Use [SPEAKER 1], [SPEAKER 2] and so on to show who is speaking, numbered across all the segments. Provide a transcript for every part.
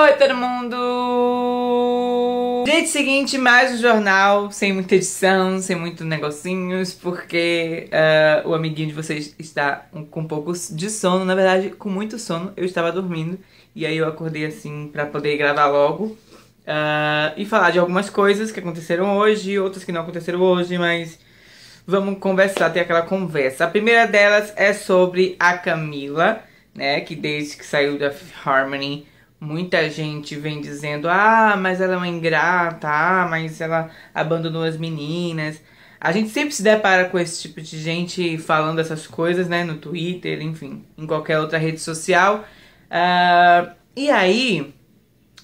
[SPEAKER 1] Oi, todo mundo! Gente, seguinte, mais um jornal, sem muita edição, sem muitos negocinhos, porque uh, o amiguinho de vocês está com um pouco de sono, na verdade, com muito sono, eu estava dormindo, e aí eu acordei assim para poder gravar logo. Uh, e falar de algumas coisas que aconteceram hoje, outras que não aconteceram hoje, mas vamos conversar, ter aquela conversa. A primeira delas é sobre a Camila, né, que desde que saiu da Harmony Muita gente vem dizendo: ah, mas ela é uma ingrata, ah, mas ela abandonou as meninas. A gente sempre se depara com esse tipo de gente falando essas coisas, né? No Twitter, enfim, em qualquer outra rede social. Uh, e aí,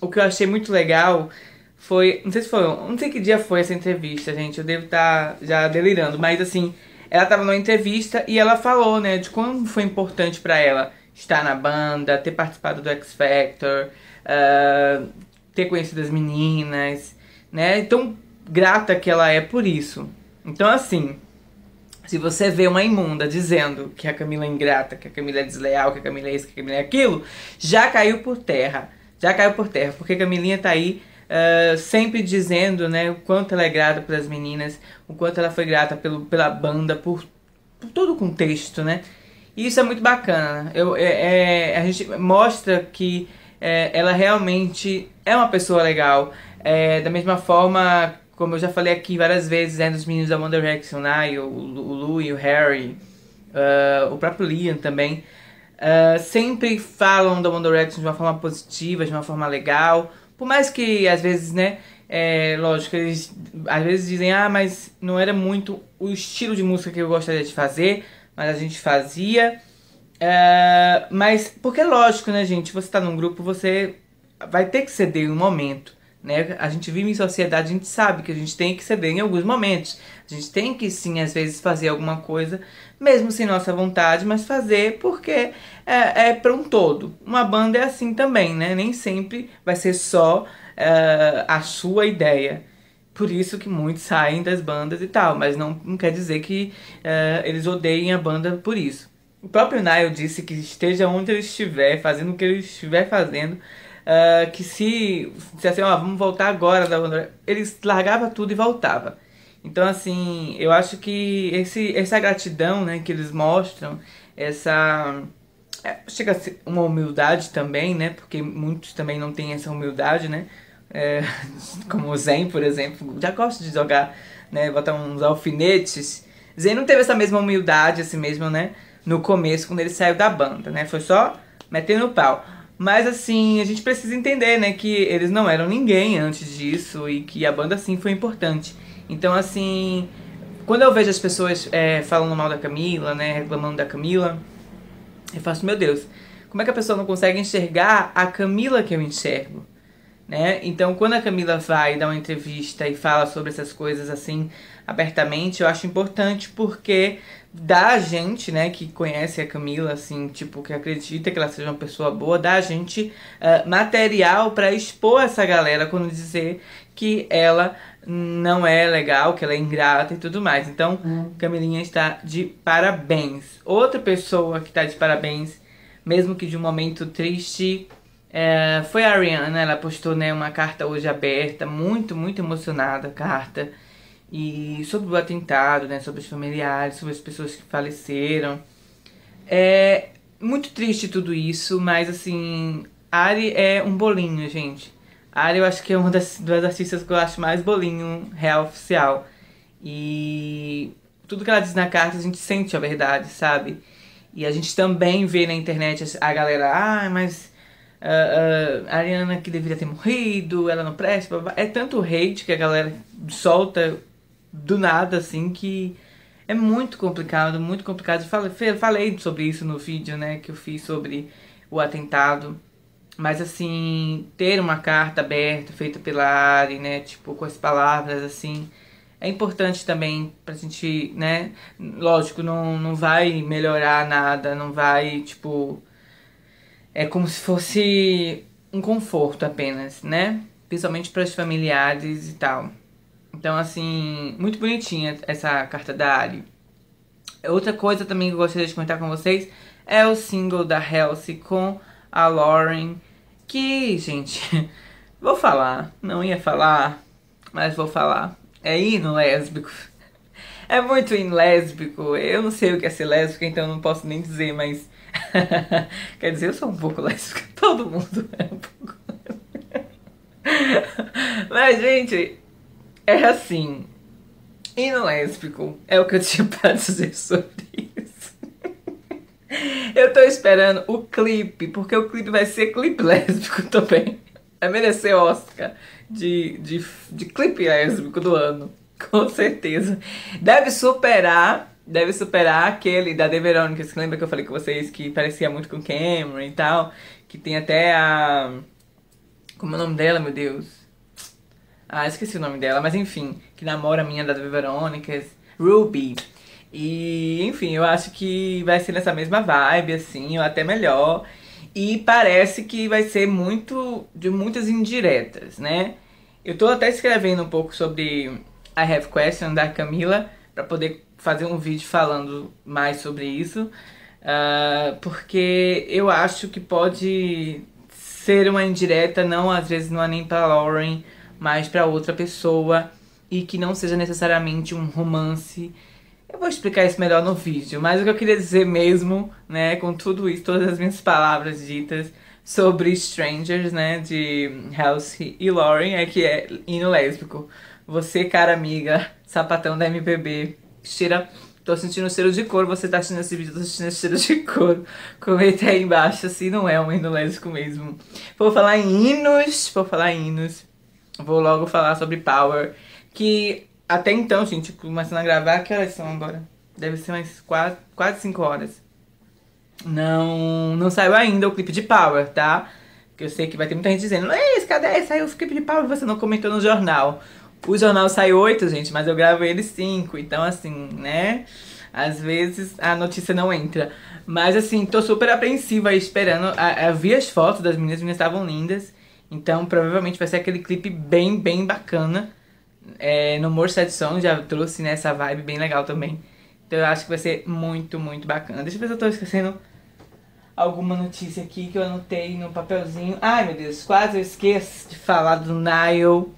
[SPEAKER 1] o que eu achei muito legal foi. Não sei se foi. Não sei que dia foi essa entrevista, gente. Eu devo estar tá já delirando. Mas assim, ela estava numa entrevista e ela falou, né, de quão foi importante para ela estar na banda, ter participado do X Factor, uh, ter conhecido as meninas, né? Então, grata que ela é por isso. Então, assim, se você vê uma imunda dizendo que a Camila é ingrata, que a Camila é desleal, que a Camila é isso, que a Camila é aquilo, já caiu por terra. Já caiu por terra, porque a Camilinha tá aí uh, sempre dizendo, né, o quanto ela é grata pelas meninas, o quanto ela foi grata pelo, pela banda, por, por todo o contexto, né? E isso é muito bacana. Né? Eu, é, é, a gente mostra que é, ela realmente é uma pessoa legal. É, da mesma forma, como eu já falei aqui várias vezes, é dos meninos da Wonder Direction, né, o, o Lou e o Harry, uh, o próprio Liam também, uh, sempre falam da Wonder Direction de uma forma positiva, de uma forma legal. Por mais que às vezes, né, é, lógico, eles às vezes dizem, ah, mas não era muito o estilo de música que eu gostaria de fazer, mas a gente fazia. Eh, mas, porque é lógico, né, gente? Você tá num grupo, você vai ter que ceder em um momento. Né? A gente vive em sociedade, a gente sabe que a gente tem que ceder em alguns momentos. A gente tem que, sim, às vezes fazer alguma coisa, mesmo sem nossa vontade, mas fazer porque é, é para um todo. Uma banda é assim também, né? Nem sempre vai ser só uh, a sua ideia. Por isso que muitos saem das bandas e tal, mas não, não quer dizer que uh, eles odeiem a banda por isso. O próprio Nile disse que esteja onde ele estiver, fazendo o que ele estiver fazendo, uh, que se assim, ó, assim, oh, vamos voltar agora da banda, ele largava tudo e voltava. Então, assim, eu acho que esse, essa gratidão né, que eles mostram, essa eh, chega a ser uma humildade também, né? Porque muitos também não têm essa humildade, né? é, como o Zen, por exemplo, já gosto de jogar, né, botar uns alfinetes. Zen não teve essa mesma humildade, assim mesmo, né, no começo, quando ele saiu da banda, né, foi só metendo o pau. Mas assim, a gente precisa entender, né, que eles não eram ninguém antes disso e que a banda sim foi importante. Então, assim, quando eu vejo as pessoas é, falando mal da Camila, né, reclamando da Camila, eu faço, meu Deus, como é que a pessoa não consegue enxergar a Camila que eu enxergo? né? Então, quando a Camila vai dar uma entrevista e fala sobre essas coisas assim abertamente, eu acho importante porque dá a gente, né, que conhece a Camila, assim, tipo, que acredita que ela seja uma pessoa boa, dá a gente uh, material para expor essa galera quando dizer que ela não é legal, que ela é ingrata e tudo mais. Então, hum. Camilinha está de parabéns. Outra pessoa que está de parabéns, mesmo que de um momento triste, é, foi a Ariana, né? ela postou né, uma carta hoje aberta, muito, muito emocionada a carta. E sobre o atentado, né, sobre os familiares, sobre as pessoas que faleceram. É muito triste tudo isso, mas assim, Ari é um bolinho, gente. Ari eu acho que é uma das, das artistas que eu acho mais bolinho real oficial. E tudo que ela diz na carta a gente sente a verdade, sabe? E a gente também vê na internet a galera, ah, mas uh, a Ariana que deveria ter morrido, ela não presta, blá, blá. é tanto hate que a galera solta do nada, assim, que é muito complicado, muito complicado. falei, falei sobre isso no vídeo, né, que eu fiz sobre o atentado. Mas, assim, ter uma carta aberta, feita pela Ari, né, tipo, com as palavras, assim, é importante também pra gente, né, lógico, não, não vai melhorar nada, não vai, tipo é como se fosse um conforto apenas, né? Principalmente para os familiares e tal. Então, assim, muito bonitinha essa carta da Ari. Outra coisa também que eu gostaria de comentar com vocês é o single da Halsey com a Lauren. Que, gente, vou falar. Não ia falar, mas vou falar. É hino lésbico. É muito hino lésbico. Eu não sei o que é ser lésbica, então não posso nem dizer, mas Quer dizer, eu sou um pouco lésbica, todo mundo é um pouco Mas, gente, é assim. E no é lésbico, é o que eu tinha pra dizer sobre isso. Eu tô esperando o clipe, porque o clipe vai ser clipe lésbico também. Vai merecer Oscar de, de, de clipe lésbico do ano, com certeza. Deve superar deve superar aquele da The Veronica. Você lembra que eu falei com vocês que parecia muito com Cameron e tal? Que tem até a. Como é o nome dela, meu Deus? Ah, esqueci o nome dela, mas enfim, que namora a minha da The Veronicas, é Ruby. E, enfim, eu acho que vai ser nessa mesma vibe, assim, ou até melhor. E parece que vai ser muito. de muitas indiretas, né? Eu tô até escrevendo um pouco sobre I Have Question da Camila, para poder fazer um vídeo falando mais sobre isso, uh, porque eu acho que pode ser uma indireta, não às vezes não é nem para Lauren, mas para outra pessoa e que não seja necessariamente um romance. Eu vou explicar isso melhor no vídeo, mas o que eu queria dizer mesmo, né, com tudo isso, todas as minhas palavras ditas sobre Strangers, né, de Halsey e Lauren, é que é hino lésbico. Você, cara amiga, sapatão da MPB, tira. Tô sentindo cheiro de couro, você tá assistindo esse vídeo, tô sentindo cheiro de couro. Comenta aí embaixo se não é um hino lésbico mesmo. Vou falar em hinos, vou falar em hinos. Vou logo falar sobre Power. Que até então, gente, começando a gravar, que horas são agora? Deve ser umas 4, quase 5 horas. Não, não saiu ainda o clipe de Power, tá? Porque eu sei que vai ter muita gente dizendo, ei, cadê? Saiu o clipe de Power e você não comentou no jornal. O jornal sai 8, gente, mas eu gravo ele 5. Então, assim, né? Às vezes a notícia não entra. Mas, assim, tô super apreensiva esperando. Eu vi as fotos das meninas, as meninas estavam lindas. Então, provavelmente vai ser aquele clipe bem, bem bacana. É, no More Sad Song já trouxe né, essa vibe bem legal também. Então, eu acho que vai ser muito, muito bacana. Deixa eu ver se eu tô esquecendo alguma notícia aqui que eu anotei no papelzinho. Ai, meu Deus, quase eu esqueço de falar do Nile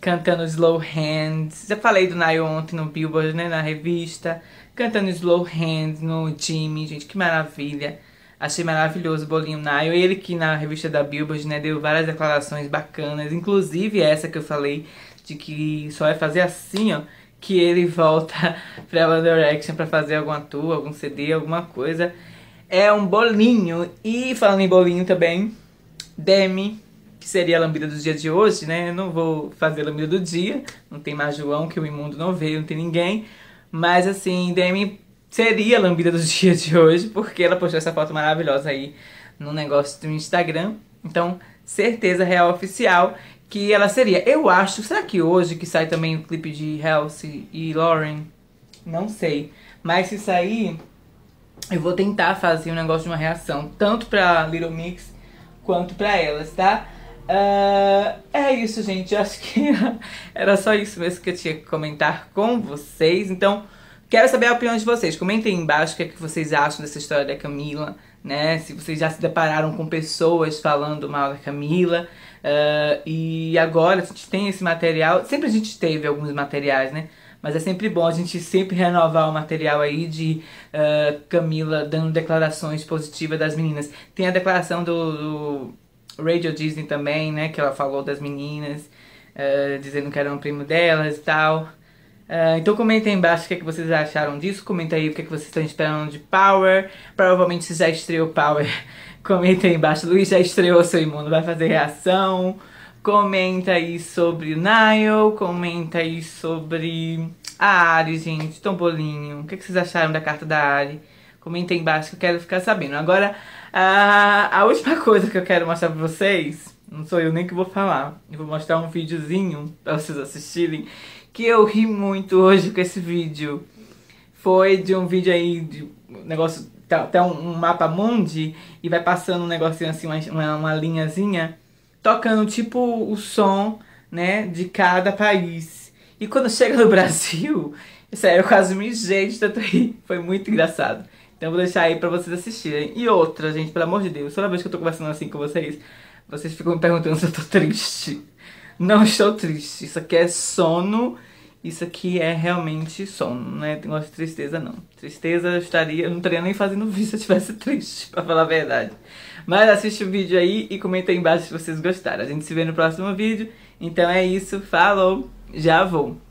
[SPEAKER 1] cantando Slow Hands. Já falei do Nayo ontem no Billboard, né, na revista. Cantando Slow Hands no Jimmy, gente, que maravilha. Achei maravilhoso o bolinho Nayo. Ele que na revista da Billboard, né, deu várias declarações bacanas, inclusive essa que eu falei de que só é fazer assim, ó, que ele volta pra One Direction pra fazer alguma tour, algum CD, alguma coisa. É um bolinho. E falando em bolinho também, Demi que seria a lambida do dia de hoje, né? Eu não vou fazer a lambida do dia, não tem mais João, que o imundo não veio, não tem ninguém. Mas assim, Demi seria a lambida do dia de hoje, porque ela postou essa foto maravilhosa aí no negócio do Instagram. Então, certeza real oficial que ela seria. Eu acho, será que hoje que sai também o clipe de Halsey e Lauren? Não sei. Mas se sair, eu vou tentar fazer um negócio de uma reação, tanto pra Little Mix quanto pra elas, tá? Uh, é isso, gente. Eu acho que era só isso mesmo que eu tinha que comentar com vocês. Então, quero saber a opinião de vocês. Comentem aí embaixo o que, é que vocês acham dessa história da Camila, né? Se vocês já se depararam com pessoas falando mal da Camila. Uh, e agora a gente tem esse material. Sempre a gente teve alguns materiais, né? Mas é sempre bom a gente sempre renovar o material aí de uh, Camila dando declarações positivas das meninas. Tem a declaração do, do Radio Disney também, né? Que ela falou das meninas, uh, dizendo que era um primo delas e tal. Uh, então comentem embaixo o que, é que vocês acharam disso, comenta aí o que, é que vocês estão esperando de Power. Provavelmente se já estreou Power, comenta aí embaixo. Luiz já estreou seu imundo, vai fazer reação. Comenta aí sobre Nile, comenta aí sobre a Ari, gente, Tombolinho. O que, é que vocês acharam da carta da Ari? comenta aí embaixo que eu quero ficar sabendo. Agora, a, a última coisa que eu quero mostrar pra vocês, não sou eu nem que vou falar, eu vou mostrar um videozinho pra vocês assistirem, que eu ri muito hoje com esse vídeo. Foi de um vídeo aí, de um negócio, tá, tá um, um, mapa mundi, e vai passando um negocinho assim, uma, uma linhazinha, tocando tipo o som, né, de cada país. E quando chega no Brasil, sério, eu quase me de tanto rir. Foi muito engraçado. Então eu vou deixar aí pra vocês assistirem. E outra, gente, pelo amor de Deus, toda vez que eu tô conversando assim com vocês, vocês ficam me perguntando se eu tô triste. Não estou triste. Isso aqui é sono. Isso aqui é realmente sono, né? não Tem gosto de tristeza, não. Tristeza eu estaria. Eu não estaria nem fazendo vídeo se eu estivesse triste, pra falar a verdade. Mas assiste o vídeo aí e comenta aí embaixo se vocês gostaram. A gente se vê no próximo vídeo. Então é isso. Falou. Já vou.